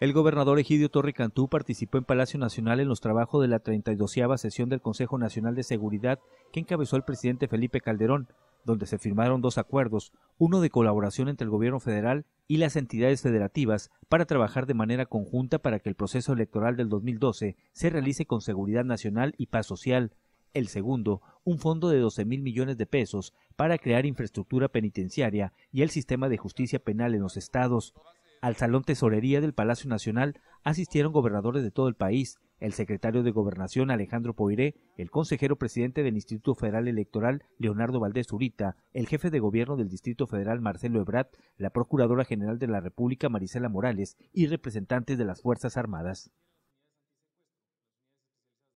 El gobernador Egidio Torre Cantú participó en Palacio Nacional en los trabajos de la 32 sesión del Consejo Nacional de Seguridad que encabezó el presidente Felipe Calderón, donde se firmaron dos acuerdos, uno de colaboración entre el gobierno federal y las entidades federativas para trabajar de manera conjunta para que el proceso electoral del 2012 se realice con seguridad nacional y paz social. El segundo, un fondo de 12 mil millones de pesos para crear infraestructura penitenciaria y el sistema de justicia penal en los estados. Al Salón Tesorería del Palacio Nacional asistieron gobernadores de todo el país, el secretario de Gobernación Alejandro Poiré, el consejero presidente del Instituto Federal Electoral Leonardo Valdés Urita, el jefe de gobierno del Distrito Federal Marcelo Ebrard, la Procuradora General de la República Marisela Morales y representantes de las Fuerzas Armadas.